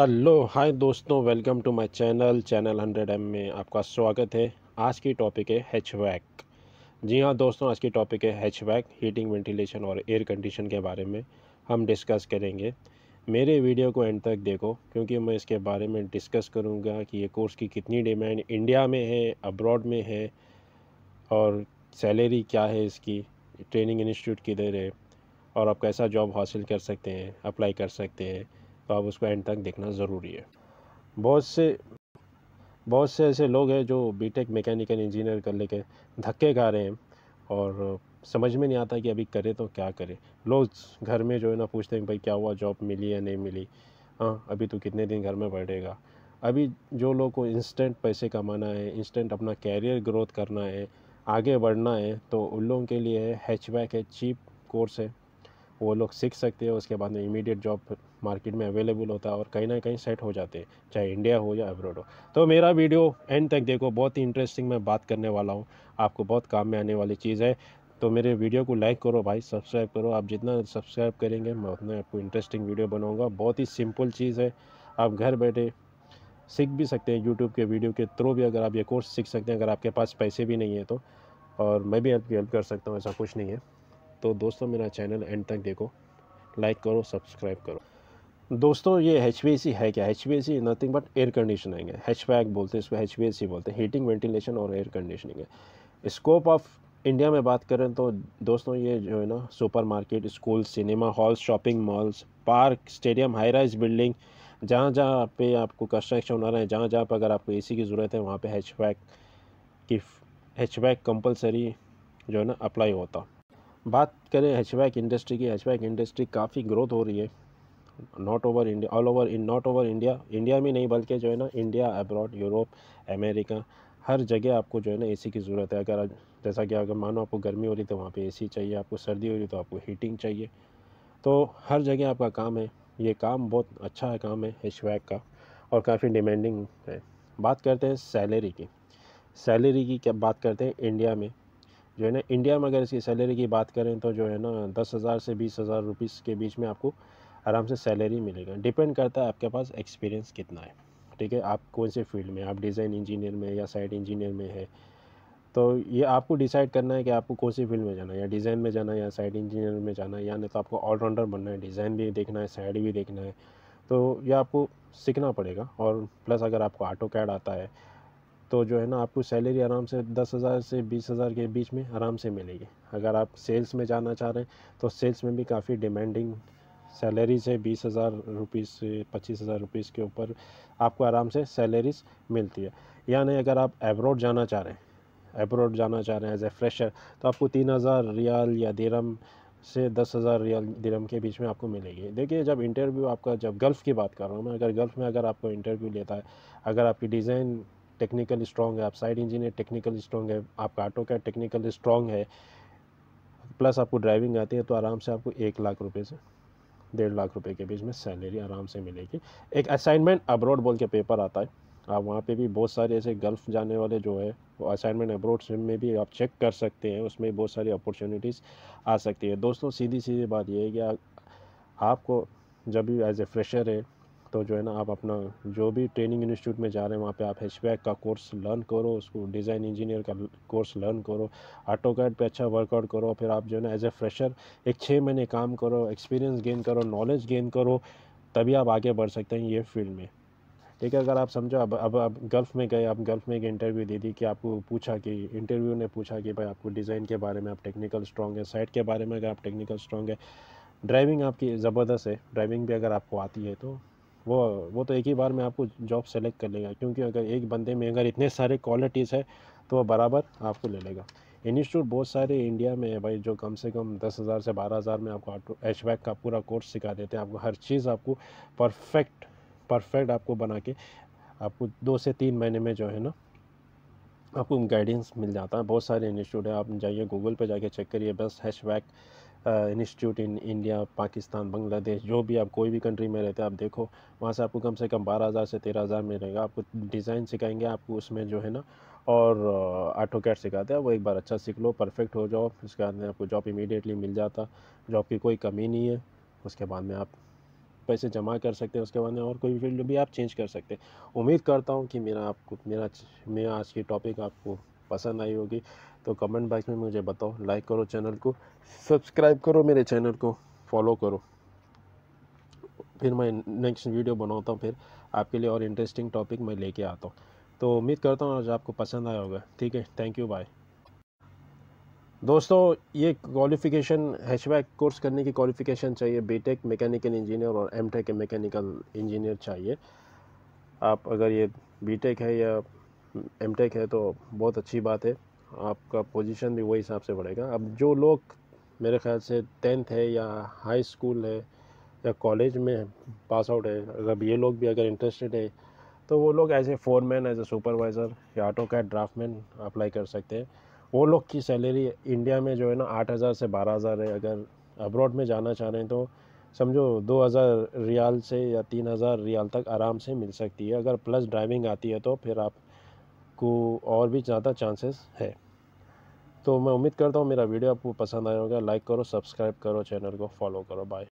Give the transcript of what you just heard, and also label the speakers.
Speaker 1: hello hi दोस्तों welcome to my channel channel hundred M में आपका स्वागत है आज की टॉपिक है हैचबैक जी हाँ दोस्तों आज की टॉपिक है वैक हीटिंग वेंटिलेशन और एयर कंडीशन के बारे में हम डिस्कस करेंगे मेरे वीडियो को एंड तक देखो क्योंकि मैं इसके बारे में डिस्कस करूँगा कि ये कोर्स की कितनी डिमांड इंडिया में है अब्रॉड में है और सैलरी क्या है इसकी ट्रेनिंग इंस्टीट्यूट किधर है और आप कैसा जॉब हासिल कर सकते हैं अप्लाई कर सकते हैं तो आप उसको एंड तक देखना ज़रूरी है बहुत से बहुत से ऐसे लोग हैं जो बीटेक मैकेनिकल इंजीनियर कर लेके धक्के खा रहे हैं और समझ में नहीं आता कि अभी करें तो क्या करें लोग घर में जो है ना पूछते हैं भाई क्या हुआ जॉब मिली या नहीं मिली हाँ अभी तो कितने दिन घर में बैठेगा अभी जो लोग को इंस्टेंट पैसे कमाना है इंस्टेंट अपना कैरियर ग्रोथ करना है आगे बढ़ना है तो उन लोगों के लिए हैचबैक है चीप कोर्स है वो लोग सीख सकते हैं उसके बाद में इमीडिएट जॉब मार्केट में अवेलेबल होता है और कहीं ना कहीं सेट हो जाते हैं चाहे इंडिया हो या अब्रॉड हो तो मेरा वीडियो एंड तक देखो बहुत ही इंटरेस्टिंग मैं बात करने वाला हूँ आपको बहुत काम में आने वाली चीज़ है तो मेरे वीडियो को लाइक करो भाई सब्सक्राइब करो आप जितना सब्सक्राइब करेंगे मैं उतना आपको इंटरेस्टिंग वीडियो बनाऊँगा बहुत ही सिंपल चीज़ है आप घर बैठे सीख भी सकते हैं यूट्यूब के वीडियो के थ्रू भी अगर आप ये कोर्स सीख सकते हैं अगर आपके पास पैसे भी नहीं है तो और मैं भी आपकी हेल्प कर सकता हूँ ऐसा कुछ नहीं है तो दोस्तों मेरा चैनल एंड तक देखो लाइक करो सब्सक्राइब करो दोस्तों ये एच है क्या H B nothing but air conditioning है हैचबैक बोलते हैं इसको एच बोलते हैं हीटिंग वेंटिलेशन और एयर कंडीशनिंग है स्कोप ऑफ इंडिया में बात करें तो दोस्तों ये जो है ना supermarket school cinema halls shopping malls park stadium high rise building जहाँ जहाँ पे आपको कंस्ट्रक्शन हो रहा है जहाँ जहाँ पर अगर आपको एसी की ज़रूरत है वहाँ पे हैचबैक की हैचबैक कंपलसरी जो है ना अप्लाई होता बात करें हैचबैक इंडस्ट्री की हैचबैक इंडस्ट्री काफ़ी ग्रोथ हो रही है not over India all over in not over India India में नहीं बल्कि जो है ना इंडिया अब्रॉड यूरोप अमेरिका हर जगह आपको जो है ना एसी की ज़रूरत है अगर जैसा कि अगर मानो आपको गर्मी हो रही तो वहाँ पे एसी चाहिए आपको सर्दी हो रही तो आपको हीटिंग चाहिए तो हर जगह आपका काम है ये काम बहुत अच्छा है काम है हैचबैक का और काफ़ी डिमांडिंग है बात करते हैं सैलरी की सैलरी की क्या बात करते हैं इंडिया में जो है ना इंडिया में अगर इसकी सैलरी की बात करें तो जो है ना दस हज़ार से बीस हज़ार रुपीज़ के बीच में आपको आराम से सैलरी मिलेगा डिपेंड करता है आपके पास एक्सपीरियंस कितना है ठीक है आप कौन से फील्ड में आप डिज़ाइन इंजीनियर में या साइड इंजीनियर में है तो ये आपको डिसाइड करना है कि आपको कौन सी फील्ड में जाना है या डिज़ाइन में जाना है या साइड इंजीनियर में जाना है या नहीं तो आपको ऑलराउंडर बनना है डिज़ाइन भी देखना है साइड भी देखना है तो यह आपको सीखना पड़ेगा और प्लस अगर आपको ऑटो कैड आता है तो जो है ना आपको सैलरी आराम से दस हज़ार से बीस हज़ार के बीच में आराम से मिलेगी अगर आप सेल्स में जाना चाह रहे हैं तो सेल्स में भी काफ़ी डिमांडिंग सैलरीज है बीस हज़ार रुपीज़ से पच्चीस हज़ार रुपीज़ के ऊपर आपको आराम से सैलरीज मिलती है यानी अगर आप एब्रोड जाना चाह रहे हैं एब्रोड जाना चाह रहे हैं एज ए फ्रेशर तो आपको तीन हज़ार रियाल या दिरम से दस हज़ार रियाल दिरम के बीच में आपको मिलेगी देखिए जब इंटरव्यू आपका जब गल्फ़ की बात कर रहा हूँ मैं अगर गल्फ़ में अगर आपको इंटरव्यू लेता है अगर आपकी डिज़ाइन टेक्निकल स्ट्रॉन्ग है आप साइड इंजीनियर टेक्निकल स्ट्रॉन्ग है आपका ऑटो का टेक्निकल स्ट्रॉन्ग है प्लस आपको ड्राइविंग आती है तो आराम से आपको एक लाख रुपये से डेढ़ लाख रुपए के बीच में सैलरी आराम से मिलेगी एक असाइनमेंट अब्रोड बोल के पेपर आता है आप वहाँ पे भी बहुत सारे ऐसे गल्फ़ जाने वाले जो है वो असाइनमेंट अब्रोड में भी आप चेक कर सकते हैं उसमें बहुत सारी अपॉर्चुनिटीज़ आ सकती है दोस्तों सीधी सीधी बात यह है कि आपको जब भी एज ए फ्रेशर है तो जो है ना आप अपना जो भी ट्रेनिंग इंस्टीट्यूट में जा रहे हैं वहाँ पे आप एच का कोर्स लर्न करो उसको डिज़ाइन इंजीनियर का कोर्स लर्न करो ऑटो कैड पर अच्छा वर्कआउट करो फिर आप जो है ना एज ए फ्रेशर एक छः महीने काम करो एक्सपीरियंस गेन करो नॉलेज गेन करो तभी आप आगे बढ़ सकते हैं ये फील्ड में ठीक है अगर आप समझो अब अब आप गल्फ़ में गए आप गल्फ़ में एक इंटरव्यू दे दी कि आपको पूछा कि इंटरव्यू ने पूछा कि भाई आपको डिज़ाइन के बारे में आप टेक्निकल स्ट्रॉन्ग है साइट के बारे में अगर आप टेक्निकल स्ट्रॉन्ग है ड्राइविंग आपकी ज़बरदस्त है ड्राइविंग भी अगर आपको आती है तो वो वो तो एक ही बार में आपको जॉब सेलेक्ट कर लेगा क्योंकि अगर एक बंदे में अगर इतने सारे क्वालिटीज़ है तो वो बराबर आपको ले लेगा इंस्टीट्यूट बहुत सारे इंडिया में है भाई जो कम से कम दस हज़ार से बारह हज़ार में आपको एच का पूरा कोर्स सिखा देते हैं आपको हर चीज़ आपको परफेक्ट परफेक्ट आपको बना के आपको दो से तीन महीने में जो है ना आपको गाइडेंस मिल जाता है बहुत सारे इंस्टीट्यूट है आप जाइए गूगल पर जाके चेक करिए बस hash institute in India Pakistan Bangladesh जो भी आप कोई भी कंट्री में रहते हैं आप देखो वहाँ से आपको कम से कम बारह हज़ार से तेरह हज़ार में रहेगा आपको डिज़ाइन सिखाएंगे आपको उसमें जो है ना और ऑटो कैट सिखाते हैं वो एक बार अच्छा सीख लो परफेक्ट हो जाओ उसके बाद में आपको जॉब इमीडिएटली मिल जाता जॉब की कोई कमी नहीं है उसके बाद में आप पैसे जमा कर सकते हैं उसके बाद में और कोई फील्ड भी आप चेंज कर सकते हैं उम्मीद करता हूँ कि मेरा आपको मेरा मेरा आज की टॉपिक आपको पसंद आई होगी तो कमेंट बॉक्स में मुझे बताओ लाइक करो चैनल को सब्सक्राइब करो मेरे चैनल को फॉलो करो फिर मैं नेक्स्ट वीडियो बनाता हूँ फिर आपके लिए और इंटरेस्टिंग टॉपिक मैं लेके आता हूँ तो उम्मीद करता हूँ आज आपको पसंद आया होगा ठीक है थैंक यू बाय दोस्तों ये क्वालिफ़िकेशन हैचबैक कोर्स करने की क्वालिफ़िकेशन चाहिए बीटेक मैकेनिकल इंजीनियर और एमटेक मैकेनिकल इंजीनियर चाहिए आप अगर ये बीटेक है या एम है तो बहुत अच्छी बात है आपका पोजीशन भी वही हिसाब से बढ़ेगा अब जो लोग मेरे ख्याल से टेंथ है या हाई स्कूल है या कॉलेज में पास आउट है अगर ये लोग भी अगर इंटरेस्टेड है तो वो लोग as a foreman as a supervisor या ऑटो कैट ड्राफ्टमैन अप्लाई कर सकते हैं वो लोग की सैलरी इंडिया में जो है ना आठ हज़ार से बारह हज़ार है अगर अब्रॉड में जाना चाह रहे हैं तो समझो दो हज़ार रियाल से या तीन हज़ार रियाल तक आराम से मिल सकती है अगर प्लस ड्राइविंग आती है तो फिर आप को और भी ज़्यादा चांसेस है तो मैं उम्मीद करता हूँ मेरा वीडियो आपको पसंद आया होगा लाइक करो सब्सक्राइब करो चैनल को फॉलो करो बाय